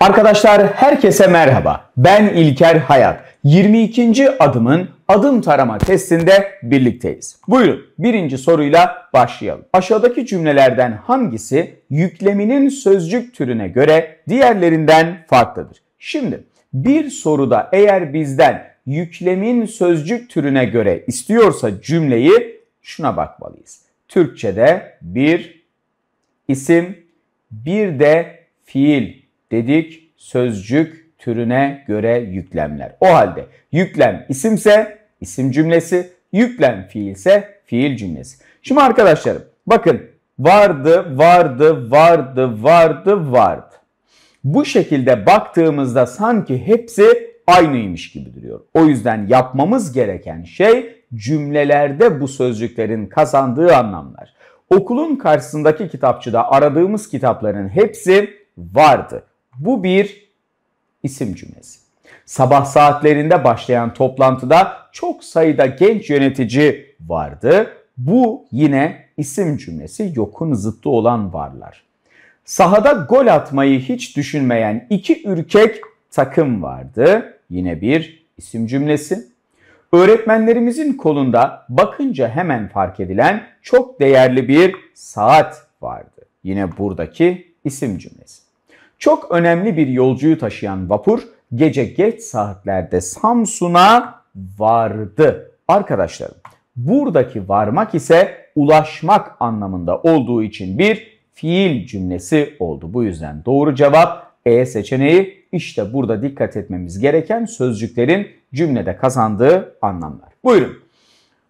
Arkadaşlar herkese merhaba. Ben İlker Hayat. 22. adımın adım tarama testinde birlikteyiz. Buyurun birinci soruyla başlayalım. Aşağıdaki cümlelerden hangisi yükleminin sözcük türüne göre diğerlerinden farklıdır? Şimdi bir soruda eğer bizden yüklemin sözcük türüne göre istiyorsa cümleyi şuna bakmalıyız. Türkçe'de bir isim, bir de fiil dedik sözcük türüne göre yüklemler. O halde yüklem isimse isim cümlesi, yüklem fiilse fiil cümlesi. Şimdi arkadaşlarım bakın vardı, vardı, vardı, vardı, vardı. Bu şekilde baktığımızda sanki hepsi aynıymış gibi duruyor. O yüzden yapmamız gereken şey cümlelerde bu sözcüklerin kazandığı anlamlar. Okulun karşısındaki kitapçıda aradığımız kitapların hepsi vardı. Bu bir isim cümlesi. Sabah saatlerinde başlayan toplantıda çok sayıda genç yönetici vardı. Bu yine isim cümlesi yokun zıttı olan varlar. Sahada gol atmayı hiç düşünmeyen iki ürkek takım vardı. Yine bir isim cümlesi. Öğretmenlerimizin kolunda bakınca hemen fark edilen çok değerli bir saat vardı. Yine buradaki isim cümlesi. Çok önemli bir yolcuyu taşıyan vapur gece geç saatlerde Samsun'a vardı. Arkadaşlarım buradaki varmak ise ulaşmak anlamında olduğu için bir fiil cümlesi oldu. Bu yüzden doğru cevap E seçeneği işte burada dikkat etmemiz gereken sözcüklerin cümlede kazandığı anlamlar. Buyurun.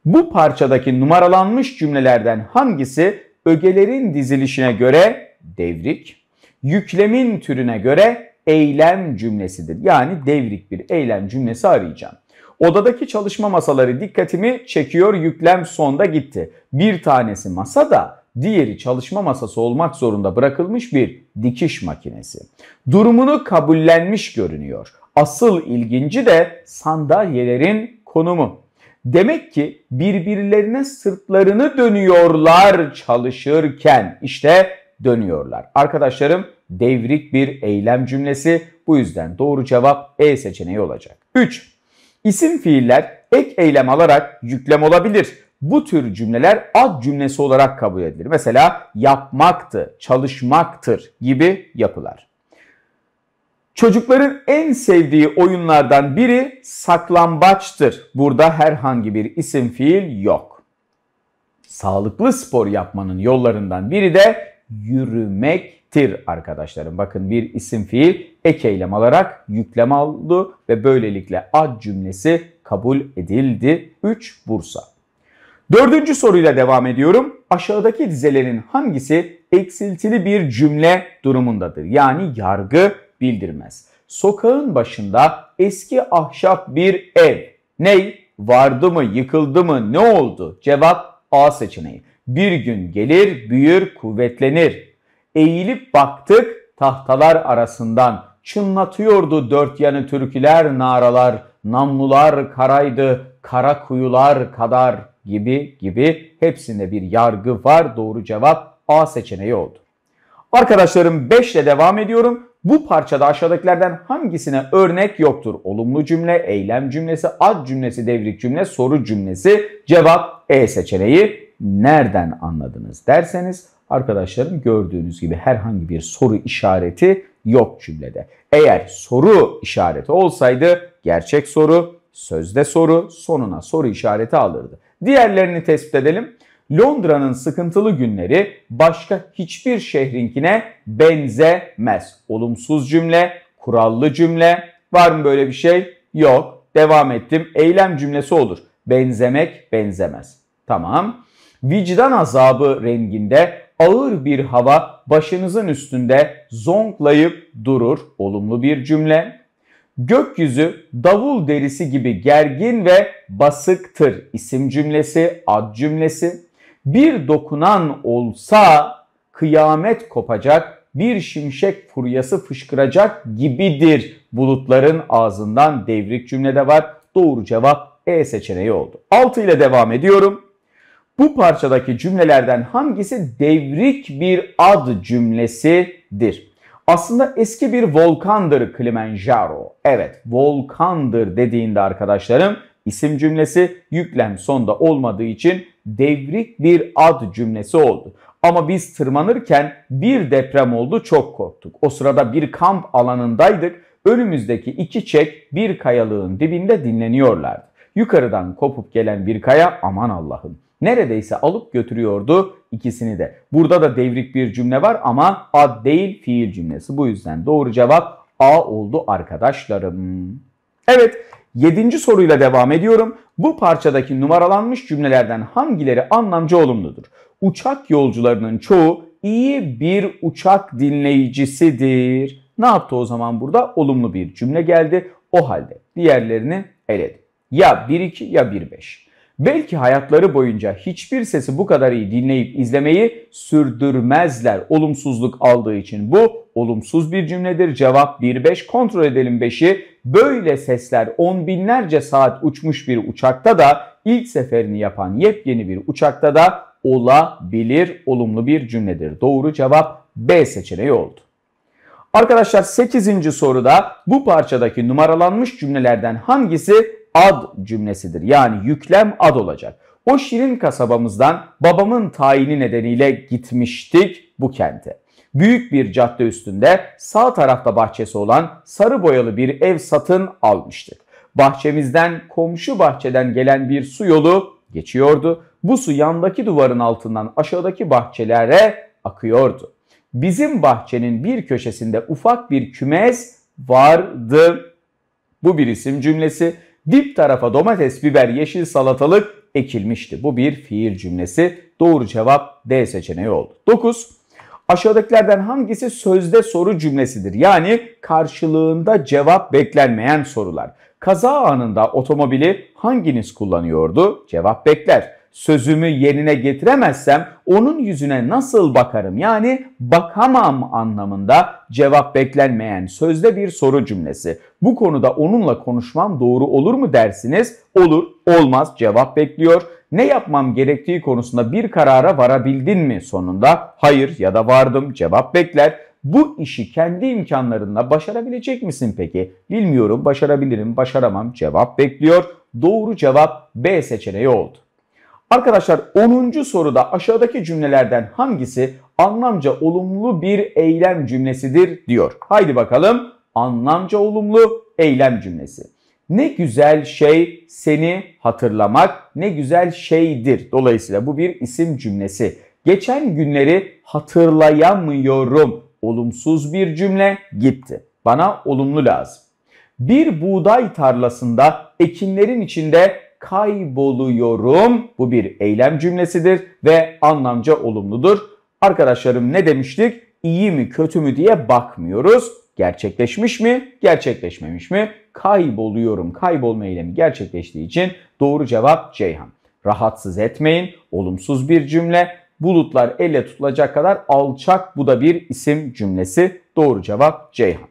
Bu parçadaki numaralanmış cümlelerden hangisi ögelerin dizilişine göre devrik, yüklemin türüne göre eylem cümlesidir. Yani devrik bir eylem cümlesi arayacağım. Odadaki çalışma masaları dikkatimi çekiyor yüklem sonda gitti. Bir tanesi masada diğeri çalışma masası olmak zorunda bırakılmış bir dikiş makinesi. Durumunu kabullenmiş görünüyor. Asıl ilginci de sandalyelerin konumu. Demek ki birbirlerine sırtlarını dönüyorlar çalışırken İşte dönüyorlar. Arkadaşlarım devrik bir eylem cümlesi. Bu yüzden doğru cevap E seçeneği olacak. 3. İsim fiiller ek eylem alarak yüklem olabilir. Bu tür cümleler ad cümlesi olarak kabul edilir. Mesela yapmaktı, çalışmaktır gibi yapılar. Çocukların en sevdiği oyunlardan biri saklambaçtır. Burada herhangi bir isim fiil yok. Sağlıklı spor yapmanın yollarından biri de yürümek tir arkadaşlarım. Bakın bir isim fiil ek eylem alarak yüklem aldı ve böylelikle ad cümlesi kabul edildi. 3 Bursa. Dördüncü soruyla devam ediyorum. Aşağıdaki dizelerin hangisi eksiltili bir cümle durumundadır? Yani yargı bildirmez. Sokağın başında eski ahşap bir ev. Ney? Vardı mı, yıkıldı mı, ne oldu? Cevap A seçeneği. Bir gün gelir, büyür, kuvvetlenir. Eğilip baktık tahtalar arasından. Çınlatıyordu dört yanı türküler, naralar, namlular karaydı, kara kuyular kadar gibi gibi hepsinde bir yargı var. Doğru cevap A seçeneği oldu. Arkadaşlarım 5 ile devam ediyorum. Bu parçada aşağıdakilerden hangisine örnek yoktur? Olumlu cümle, eylem cümlesi, ad cümlesi, devrik cümle, soru cümlesi. Cevap E seçeneği. Nereden anladınız derseniz Arkadaşlarım gördüğünüz gibi herhangi bir soru işareti yok cümlede. Eğer soru işareti olsaydı gerçek soru, sözde soru, sonuna soru işareti alırdı. Diğerlerini tespit edelim. Londra'nın sıkıntılı günleri başka hiçbir şehrinkine benzemez. Olumsuz cümle, kurallı cümle. Var mı böyle bir şey? Yok. Devam ettim. Eylem cümlesi olur. Benzemek benzemez. Tamam. Vicdan azabı renginde ağır bir hava başınızın üstünde zonklayıp durur. Olumlu bir cümle. Gökyüzü davul derisi gibi gergin ve basıktır. İsim cümlesi, ad cümlesi. Bir dokunan olsa kıyamet kopacak, bir şimşek furyası fışkıracak gibidir. Bulutların ağzından devrik cümlede var. Doğru cevap E seçeneği oldu. 6 ile devam ediyorum. Bu parçadaki cümlelerden hangisi devrik bir ad cümlesidir? Aslında eski bir volkandır Kilimanjaro. Evet volkandır dediğinde arkadaşlarım isim cümlesi yüklem sonda olmadığı için devrik bir ad cümlesi oldu. Ama biz tırmanırken bir deprem oldu çok korktuk. O sırada bir kamp alanındaydık. Önümüzdeki iki çek bir kayalığın dibinde dinleniyorlardı. Yukarıdan kopup gelen bir kaya aman Allah'ım. Neredeyse alıp götürüyordu ikisini de. Burada da devrik bir cümle var ama ad değil fiil cümlesi. Bu yüzden doğru cevap A oldu arkadaşlarım. Evet Yedinci soruyla devam ediyorum. Bu parçadaki numaralanmış cümlelerden hangileri anlamcı olumludur? Uçak yolcularının çoğu iyi bir uçak dinleyicisidir. Ne yaptı o zaman burada? Olumlu bir cümle geldi. O halde diğerlerini eledi. Ya 1-2 ya 1-5. Belki hayatları boyunca hiçbir sesi bu kadar iyi dinleyip izlemeyi sürdürmezler olumsuzluk aldığı için. Bu olumsuz bir cümledir. Cevap 1-5 kontrol edelim 5'i. Böyle sesler on binlerce saat uçmuş bir uçakta da ilk seferini yapan yepyeni bir uçakta da olabilir olumlu bir cümledir. Doğru cevap B seçeneği oldu. Arkadaşlar 8. soruda bu parçadaki numaralanmış cümlelerden hangisi ad cümlesidir. Yani yüklem ad olacak. O şirin kasabamızdan babamın tayini nedeniyle gitmiştik bu kente. Büyük bir cadde üstünde sağ tarafta bahçesi olan sarı boyalı bir ev satın almıştık. Bahçemizden komşu bahçeden gelen bir su yolu geçiyordu. Bu su yandaki duvarın altından aşağıdaki bahçelere akıyordu. Bizim bahçenin bir köşesinde ufak bir kümes vardı. Bu bir isim cümlesi Dip tarafa domates, biber, yeşil salatalık ekilmişti. Bu bir fiil cümlesi. Doğru cevap D seçeneği oldu. 9. Aşağıdakilerden hangisi sözde soru cümlesidir? Yani karşılığında cevap beklenmeyen sorular. Kaza anında otomobili hanginiz kullanıyordu? Cevap bekler sözümü yerine getiremezsem onun yüzüne nasıl bakarım? Yani bakamam anlamında cevap beklenmeyen sözde bir soru cümlesi. Bu konuda onunla konuşmam doğru olur mu dersiniz? Olur, olmaz cevap bekliyor. Ne yapmam gerektiği konusunda bir karara varabildin mi sonunda? Hayır ya da vardım cevap bekler. Bu işi kendi imkanlarında başarabilecek misin peki? Bilmiyorum, başarabilirim, başaramam cevap bekliyor. Doğru cevap B seçeneği oldu. Arkadaşlar 10. soruda aşağıdaki cümlelerden hangisi anlamca olumlu bir eylem cümlesidir diyor. Haydi bakalım anlamca olumlu eylem cümlesi. Ne güzel şey seni hatırlamak ne güzel şeydir. Dolayısıyla bu bir isim cümlesi. Geçen günleri hatırlayamıyorum. Olumsuz bir cümle gitti. Bana olumlu lazım. Bir buğday tarlasında ekinlerin içinde kayboluyorum. Bu bir eylem cümlesidir ve anlamca olumludur. Arkadaşlarım ne demiştik? İyi mi kötü mü diye bakmıyoruz. Gerçekleşmiş mi? Gerçekleşmemiş mi? Kayboluyorum. Kaybolma eylemi gerçekleştiği için doğru cevap Ceyhan. Rahatsız etmeyin. Olumsuz bir cümle. Bulutlar elle tutulacak kadar alçak. Bu da bir isim cümlesi. Doğru cevap Ceyhan.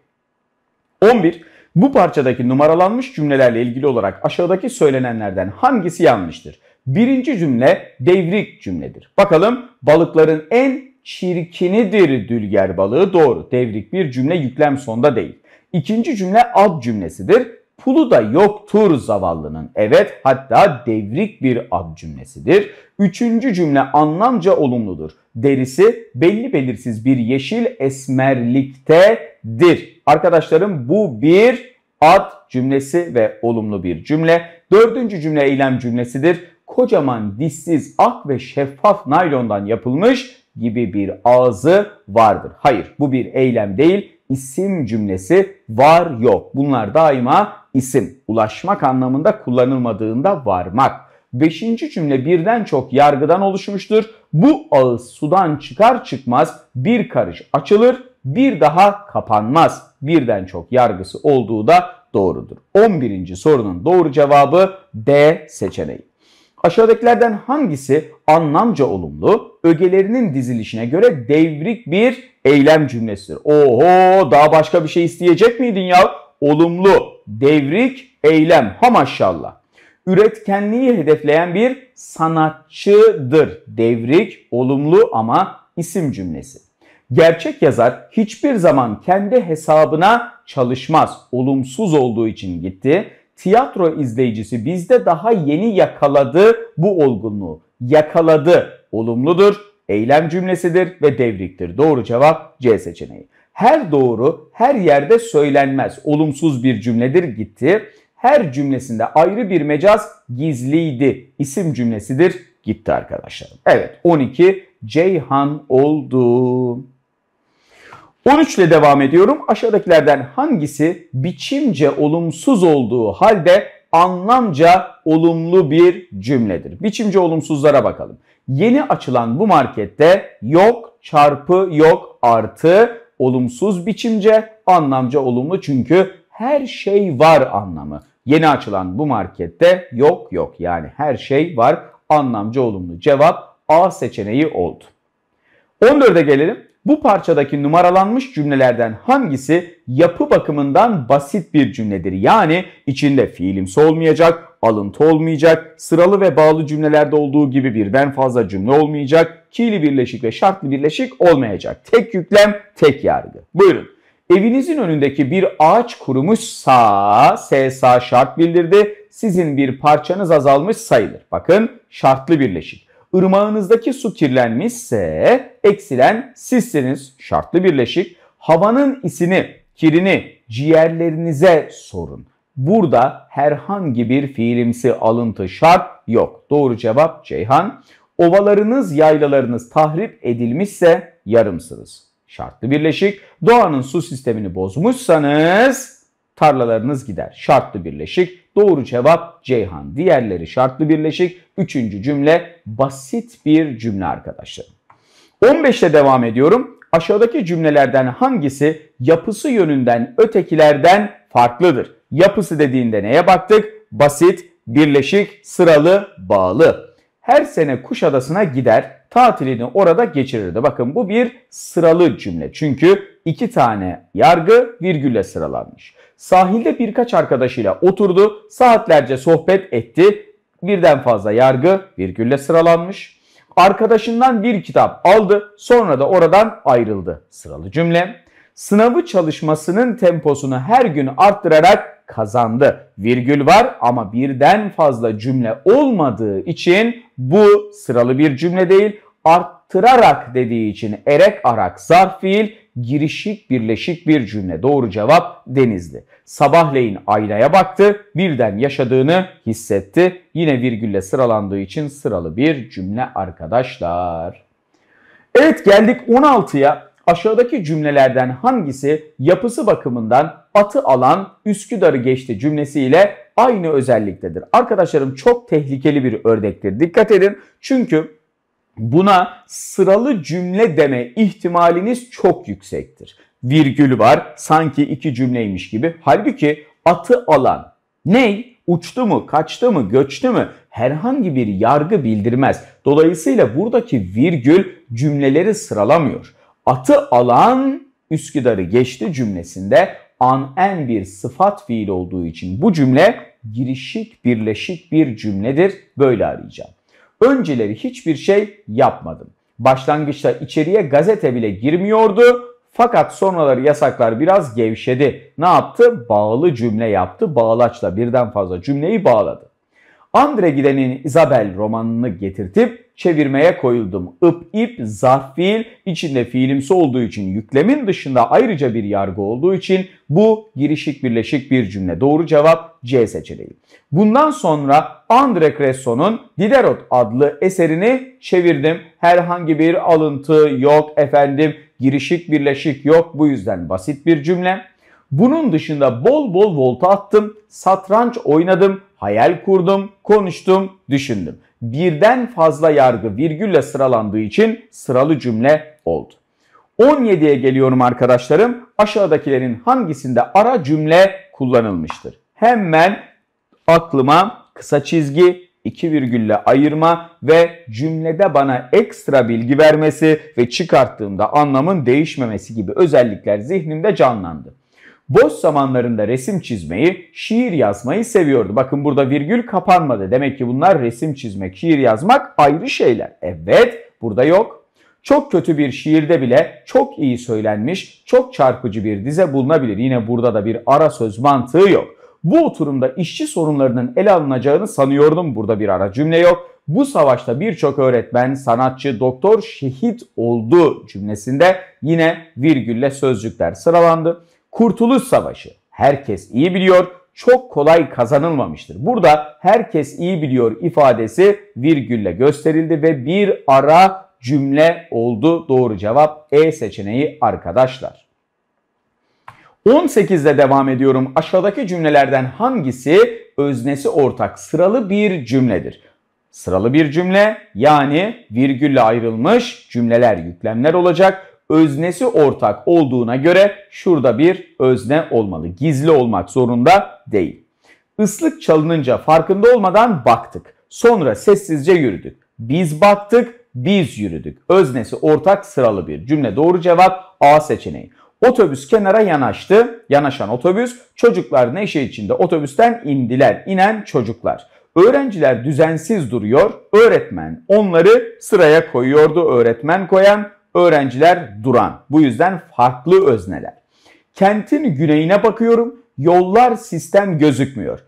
11. Bu parçadaki numaralanmış cümlelerle ilgili olarak aşağıdaki söylenenlerden hangisi yanlıştır? Birinci cümle devrik cümledir. Bakalım balıkların en çirkinidir dülger balığı doğru. Devrik bir cümle yüklem sonda değil. İkinci cümle ad cümlesidir. Pulu da yoktur zavallının. Evet hatta devrik bir ad cümlesidir. Üçüncü cümle anlamca olumludur. Derisi belli belirsiz bir yeşil esmerlikte dir. Arkadaşlarım bu bir ad cümlesi ve olumlu bir cümle. Dördüncü cümle eylem cümlesidir. Kocaman dişsiz ak ve şeffaf naylondan yapılmış gibi bir ağzı vardır. Hayır bu bir eylem değil isim cümlesi var yok. Bunlar daima isim. Ulaşmak anlamında kullanılmadığında varmak. Beşinci cümle birden çok yargıdan oluşmuştur. Bu ağız sudan çıkar çıkmaz bir karış açılır bir daha kapanmaz birden çok yargısı olduğu da doğrudur. 11. sorunun doğru cevabı D seçeneği. Aşağıdakilerden hangisi anlamca olumlu, ögelerinin dizilişine göre devrik bir eylem cümlesidir? Oho daha başka bir şey isteyecek miydin ya? Olumlu, devrik, eylem. Ha maşallah. Üretkenliği hedefleyen bir sanatçıdır. Devrik, olumlu ama isim cümlesi gerçek yazar hiçbir zaman kendi hesabına çalışmaz. Olumsuz olduğu için gitti. Tiyatro izleyicisi bizde daha yeni yakaladı bu olgunluğu. Yakaladı olumludur, eylem cümlesidir ve devriktir. Doğru cevap C seçeneği. Her doğru her yerde söylenmez. Olumsuz bir cümledir gitti. Her cümlesinde ayrı bir mecaz gizliydi. İsim cümlesidir gitti arkadaşlarım. Evet 12 Ceyhan oldu. 13 ile devam ediyorum. Aşağıdakilerden hangisi biçimce olumsuz olduğu halde anlamca olumlu bir cümledir? Biçimce olumsuzlara bakalım. Yeni açılan bu markette yok çarpı yok artı olumsuz biçimce anlamca olumlu çünkü her şey var anlamı. Yeni açılan bu markette yok yok yani her şey var anlamca olumlu. Cevap A seçeneği oldu. 14'e gelelim. Bu parçadaki numaralanmış cümlelerden hangisi yapı bakımından basit bir cümledir? Yani içinde fiilimsi olmayacak, alıntı olmayacak, sıralı ve bağlı cümlelerde olduğu gibi birden fazla cümle olmayacak, kili birleşik ve şartlı birleşik olmayacak. Tek yüklem, tek yargı. Buyurun. Evinizin önündeki bir ağaç kurumuş S ssa şart bildirdi. Sizin bir parçanız azalmış sayılır. Bakın şartlı birleşik ırmağınızdaki su kirlenmişse eksilen sizsiniz. Şartlı birleşik. Havanın isini, kirini ciğerlerinize sorun. Burada herhangi bir fiilimsi alıntı şart yok. Doğru cevap Ceyhan. Ovalarınız, yaylalarınız tahrip edilmişse yarımsınız. Şartlı birleşik. Doğanın su sistemini bozmuşsanız tarlalarınız gider. Şartlı birleşik. Doğru cevap Ceyhan. Diğerleri şartlı birleşik. Üçüncü cümle basit bir cümle arkadaşlar. 15'te devam ediyorum. Aşağıdaki cümlelerden hangisi yapısı yönünden ötekilerden farklıdır? Yapısı dediğinde neye baktık? Basit, birleşik, sıralı, bağlı. Her sene Kuşadası'na gider tatilini orada geçirirdi. Bakın bu bir sıralı cümle. Çünkü iki tane yargı virgülle sıralanmış. Sahilde birkaç arkadaşıyla oturdu, saatlerce sohbet etti. Birden fazla yargı virgülle sıralanmış. Arkadaşından bir kitap aldı, sonra da oradan ayrıldı. Sıralı cümle. Sınavı çalışmasının temposunu her gün arttırarak kazandı. Virgül var ama birden fazla cümle olmadığı için bu sıralı bir cümle değil arttırarak dediği için erek arak zarf fiil girişik birleşik bir cümle. Doğru cevap Denizli. Sabahleyin aynaya baktı, birden yaşadığını hissetti. Yine virgülle sıralandığı için sıralı bir cümle arkadaşlar. Evet geldik 16'ya. Aşağıdaki cümlelerden hangisi yapısı bakımından atı alan Üsküdar'ı geçti cümlesiyle aynı özelliktedir. Arkadaşlarım çok tehlikeli bir ördektir. Dikkat edin çünkü Buna sıralı cümle deme ihtimaliniz çok yüksektir. Virgül var sanki iki cümleymiş gibi. Halbuki atı alan ney? Uçtu mu, kaçtı mı, göçtü mü? Herhangi bir yargı bildirmez. Dolayısıyla buradaki virgül cümleleri sıralamıyor. Atı alan Üsküdar'ı geçti cümlesinde an en bir sıfat fiil olduğu için bu cümle girişik birleşik bir cümledir. Böyle arayacağım. Önceleri hiçbir şey yapmadım. Başlangıçta içeriye gazete bile girmiyordu. Fakat sonraları yasaklar biraz gevşedi. Ne yaptı? Bağlı cümle yaptı. Bağlaçla birden fazla cümleyi bağladı. Andre Gide'nin Isabel romanını getirtip çevirmeye koyuldum. Ip ip zarf fiil içinde fiilimsi olduğu için yüklemin dışında ayrıca bir yargı olduğu için bu girişik birleşik bir cümle. Doğru cevap C seçeneği. Bundan sonra Andre Cresso'nun Diderot adlı eserini çevirdim. Herhangi bir alıntı yok efendim girişik birleşik yok bu yüzden basit bir cümle. Bunun dışında bol bol volta attım, satranç oynadım, hayal kurdum, konuştum, düşündüm. Birden fazla yargı virgülle sıralandığı için sıralı cümle oldu. 17'ye geliyorum arkadaşlarım. Aşağıdakilerin hangisinde ara cümle kullanılmıştır? Hemen aklıma kısa çizgi, iki virgülle ayırma ve cümlede bana ekstra bilgi vermesi ve çıkarttığımda anlamın değişmemesi gibi özellikler zihnimde canlandı. Boş zamanlarında resim çizmeyi, şiir yazmayı seviyordu. Bakın burada virgül kapanmadı. Demek ki bunlar resim çizmek, şiir yazmak ayrı şeyler. Evet, burada yok. Çok kötü bir şiirde bile çok iyi söylenmiş, çok çarpıcı bir dize bulunabilir. Yine burada da bir ara söz mantığı yok. Bu oturumda işçi sorunlarının ele alınacağını sanıyordum. Burada bir ara cümle yok. Bu savaşta birçok öğretmen, sanatçı, doktor şehit oldu cümlesinde yine virgülle sözcükler sıralandı. Kurtuluş Savaşı herkes iyi biliyor, çok kolay kazanılmamıştır. Burada herkes iyi biliyor ifadesi virgülle gösterildi ve bir ara cümle oldu. Doğru cevap E seçeneği arkadaşlar. 18'de devam ediyorum. Aşağıdaki cümlelerden hangisi öznesi ortak sıralı bir cümledir? Sıralı bir cümle yani virgülle ayrılmış cümleler yüklemler olacak öznesi ortak olduğuna göre şurada bir özne olmalı. Gizli olmak zorunda değil. Islık çalınınca farkında olmadan baktık. Sonra sessizce yürüdük. Biz baktık, biz yürüdük. Öznesi ortak sıralı bir cümle. Doğru cevap A seçeneği. Otobüs kenara yanaştı. Yanaşan otobüs. Çocuklar neşe içinde otobüsten indiler. İnen çocuklar. Öğrenciler düzensiz duruyor. Öğretmen onları sıraya koyuyordu. Öğretmen koyan, Öğrenciler duran. Bu yüzden farklı özneler. Kentin güneyine bakıyorum. Yollar sistem gözükmüyor.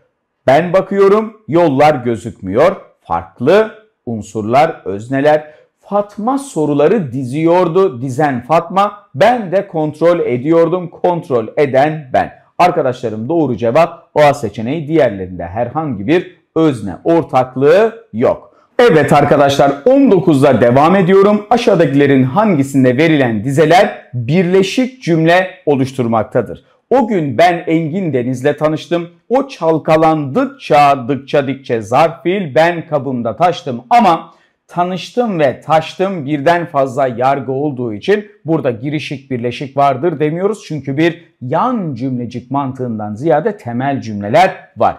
Ben bakıyorum. Yollar gözükmüyor. Farklı unsurlar, özneler. Fatma soruları diziyordu. Dizen Fatma. Ben de kontrol ediyordum. Kontrol eden ben. Arkadaşlarım doğru cevap o seçeneği diğerlerinde herhangi bir özne ortaklığı yok. Evet arkadaşlar 19'da devam ediyorum. Aşağıdakilerin hangisinde verilen dizeler birleşik cümle oluşturmaktadır? O gün ben Engin Deniz'le tanıştım. O çalkalandıkça dıkça dikçe zarfil ben kabımda taştım ama tanıştım ve taştım birden fazla yargı olduğu için burada girişik birleşik vardır demiyoruz. Çünkü bir yan cümlecik mantığından ziyade temel cümleler var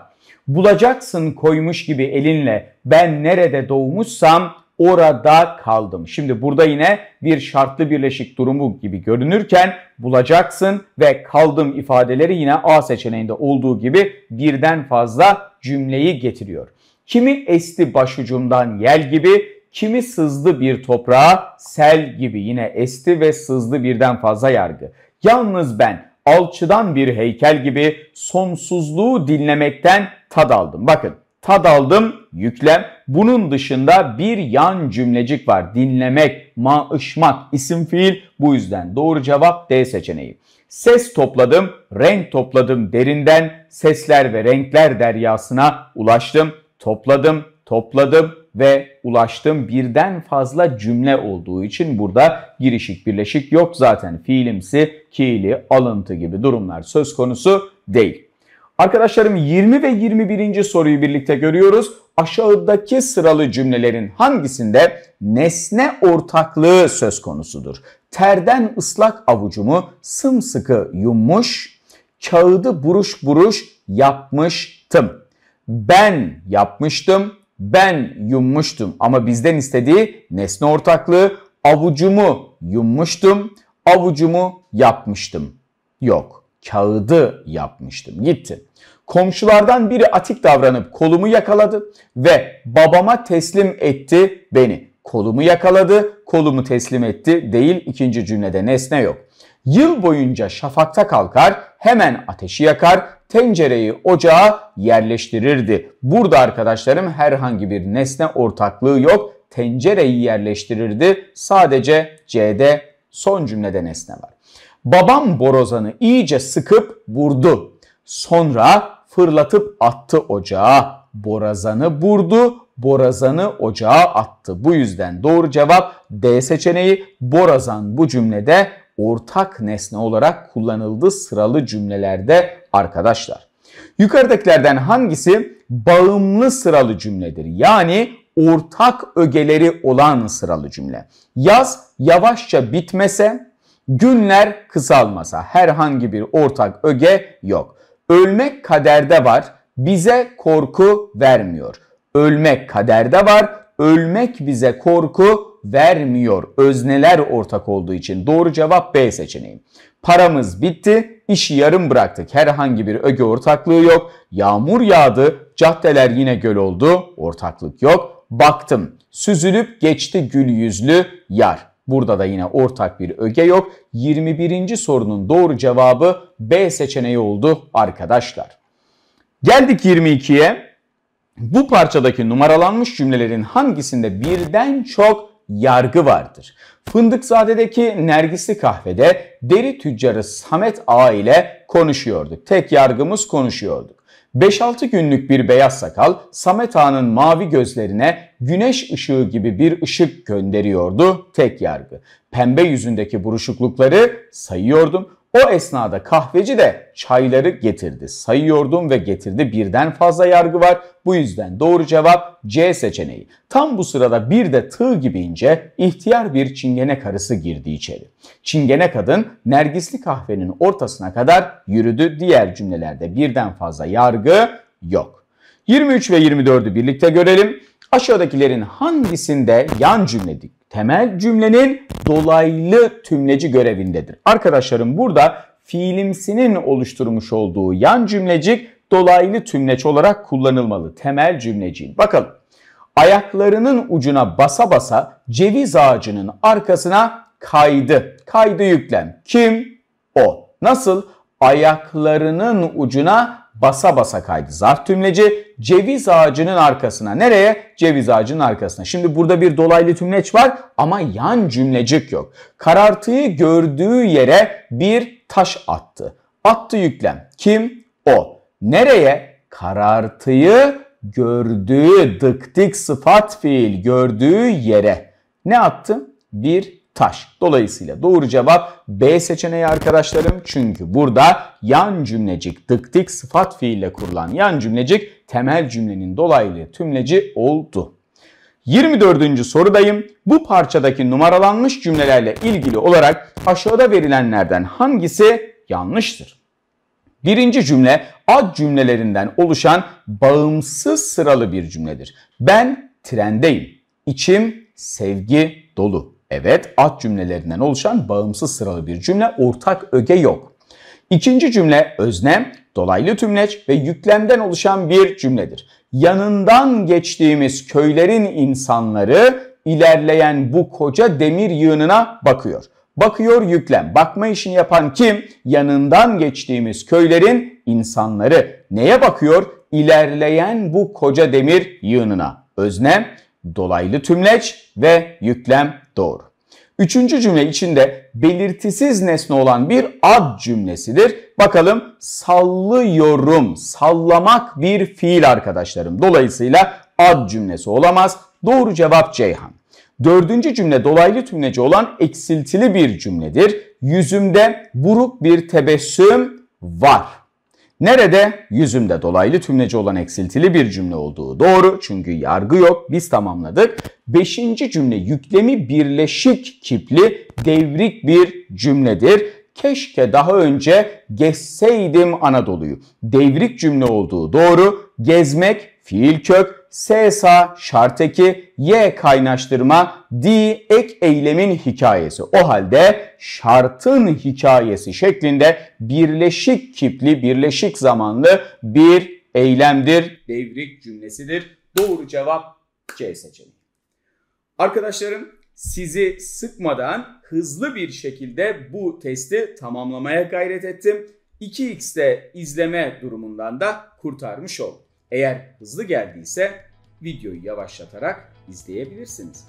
bulacaksın koymuş gibi elinle ben nerede doğmuşsam orada kaldım. Şimdi burada yine bir şartlı birleşik durumu gibi görünürken bulacaksın ve kaldım ifadeleri yine A seçeneğinde olduğu gibi birden fazla cümleyi getiriyor. Kimi esti başucumdan yel gibi, kimi sızdı bir toprağa sel gibi yine esti ve sızdı birden fazla yargı. Yalnız ben alçıdan bir heykel gibi sonsuzluğu dinlemekten tad aldım. Bakın tad aldım yüklem. Bunun dışında bir yan cümlecik var. Dinlemek, maaşmak, isim fiil. Bu yüzden doğru cevap D seçeneği. Ses topladım, renk topladım derinden sesler ve renkler deryasına ulaştım. Topladım, topladım ve ulaştım birden fazla cümle olduğu için burada girişik birleşik yok zaten fiilimsi, kiili, alıntı gibi durumlar söz konusu değil. Arkadaşlarım 20 ve 21. soruyu birlikte görüyoruz. Aşağıdaki sıralı cümlelerin hangisinde nesne ortaklığı söz konusudur? Terden ıslak avucumu sımsıkı yummuş, kağıdı buruş buruş yapmıştım. Ben yapmıştım, ben yummuştum ama bizden istediği nesne ortaklığı avucumu yummuştum, avucumu yapmıştım. Yok kağıdı yapmıştım. Gitti. Komşulardan biri atik davranıp kolumu yakaladı ve babama teslim etti beni. Kolumu yakaladı, kolumu teslim etti değil ikinci cümlede nesne yok. Yıl boyunca şafakta kalkar, hemen ateşi yakar, tencereyi ocağa yerleştirirdi. Burada arkadaşlarım herhangi bir nesne ortaklığı yok. Tencereyi yerleştirirdi. Sadece C'de son cümlede nesne var. Babam borazanı iyice sıkıp vurdu. Sonra fırlatıp attı ocağa. Borazanı vurdu, borazanı ocağa attı. Bu yüzden doğru cevap D seçeneği. Borazan bu cümlede ortak nesne olarak kullanıldı sıralı cümlelerde arkadaşlar. Yukarıdakilerden hangisi bağımlı sıralı cümledir? Yani ortak ögeleri olan sıralı cümle. Yaz yavaşça bitmese Günler kısalmasa herhangi bir ortak öge yok. Ölmek kaderde var, bize korku vermiyor. Ölmek kaderde var, ölmek bize korku vermiyor. Özneler ortak olduğu için doğru cevap B seçeneği. Paramız bitti, işi yarım bıraktık. Herhangi bir öge ortaklığı yok. Yağmur yağdı, caddeler yine göl oldu. Ortaklık yok. Baktım, süzülüp geçti gül yüzlü yar. Burada da yine ortak bir öge yok. 21. sorunun doğru cevabı B seçeneği oldu arkadaşlar. Geldik 22'ye. Bu parçadaki numaralanmış cümlelerin hangisinde birden çok yargı vardır? Fındıkzade'deki Nergisli kahvede deri tüccarı Samet A ile konuşuyorduk. Tek yargımız konuşuyorduk. 5-6 günlük bir beyaz sakal Samet Ağa'nın mavi gözlerine güneş ışığı gibi bir ışık gönderiyordu tek yargı. Pembe yüzündeki buruşuklukları sayıyordum. O esnada kahveci de çayları getirdi. Sayıyordum ve getirdi. Birden fazla yargı var. Bu yüzden doğru cevap C seçeneği. Tam bu sırada bir de tığ gibi ince ihtiyar bir çingene karısı girdi içeri. Çingene kadın nergisli kahvenin ortasına kadar yürüdü. Diğer cümlelerde birden fazla yargı yok. 23 ve 24'ü birlikte görelim. Aşağıdakilerin hangisinde yan cümledik? Temel cümlenin dolaylı tümleci görevindedir. Arkadaşlarım burada fiilimsinin oluşturmuş olduğu yan cümlecik dolaylı tümleç olarak kullanılmalı. Temel cümleciğin. Bakalım. Ayaklarının ucuna basa basa ceviz ağacının arkasına kaydı. Kaydı yüklem. Kim? O. Nasıl? Ayaklarının ucuna basa basa kaydı. Zarf tümleci ceviz ağacının arkasına. Nereye? Ceviz ağacının arkasına. Şimdi burada bir dolaylı tümleç var ama yan cümlecik yok. Karartıyı gördüğü yere bir taş attı. Attı yüklem. Kim? O. Nereye? Karartıyı gördüğü dıktik sıfat fiil gördüğü yere. Ne attı? Bir taş. Dolayısıyla doğru cevap B seçeneği arkadaşlarım. Çünkü burada yan cümlecik dıktik sıfat fiille kurulan yan cümlecik temel cümlenin dolaylı tümleci oldu. 24. sorudayım. Bu parçadaki numaralanmış cümlelerle ilgili olarak aşağıda verilenlerden hangisi yanlıştır? Birinci cümle ad cümlelerinden oluşan bağımsız sıralı bir cümledir. Ben trendeyim. İçim sevgi dolu. Evet, at cümlelerinden oluşan bağımsız sıralı bir cümle, ortak öge yok. İkinci cümle özne, dolaylı tümleç ve yüklemden oluşan bir cümledir. Yanından geçtiğimiz köylerin insanları ilerleyen bu koca demir yığınına bakıyor. Bakıyor yüklem. Bakma işini yapan kim? Yanından geçtiğimiz köylerin insanları. Neye bakıyor? İlerleyen bu koca demir yığınına. Özne dolaylı tümleç ve yüklem doğru. Üçüncü cümle içinde belirtisiz nesne olan bir ad cümlesidir. Bakalım sallıyorum, sallamak bir fiil arkadaşlarım. Dolayısıyla ad cümlesi olamaz. Doğru cevap Ceyhan. Dördüncü cümle dolaylı tümleci olan eksiltili bir cümledir. Yüzümde buruk bir tebessüm var. Nerede? Yüzümde dolaylı tümleci olan eksiltili bir cümle olduğu doğru. Çünkü yargı yok. Biz tamamladık. Beşinci cümle yüklemi birleşik kipli devrik bir cümledir. Keşke daha önce gezseydim Anadolu'yu. Devrik cümle olduğu doğru. Gezmek Fiil kök SSA şarttaki Y kaynaştırma D ek eylemin hikayesi. O halde şartın hikayesi şeklinde birleşik kipli, birleşik zamanlı bir eylemdir. Devrik cümlesidir. Doğru cevap C seçeneği. Arkadaşlarım sizi sıkmadan hızlı bir şekilde bu testi tamamlamaya gayret ettim. 2x'te izleme durumundan da kurtarmış oldum. Eğer hızlı geldiyse videoyu yavaşlatarak izleyebilirsiniz.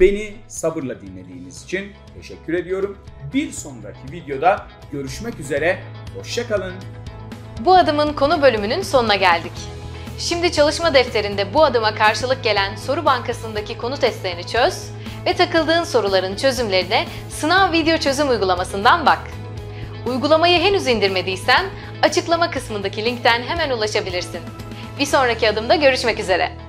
Beni sabırla dinlediğiniz için teşekkür ediyorum. Bir sonraki videoda görüşmek üzere. Hoşçakalın. Bu adımın konu bölümünün sonuna geldik. Şimdi çalışma defterinde bu adıma karşılık gelen soru bankasındaki konu testlerini çöz ve takıldığın soruların çözümlerine sınav video çözüm uygulamasından bak. Uygulamayı henüz indirmediysen açıklama kısmındaki linkten hemen ulaşabilirsin. Bir sonraki adımda görüşmek üzere.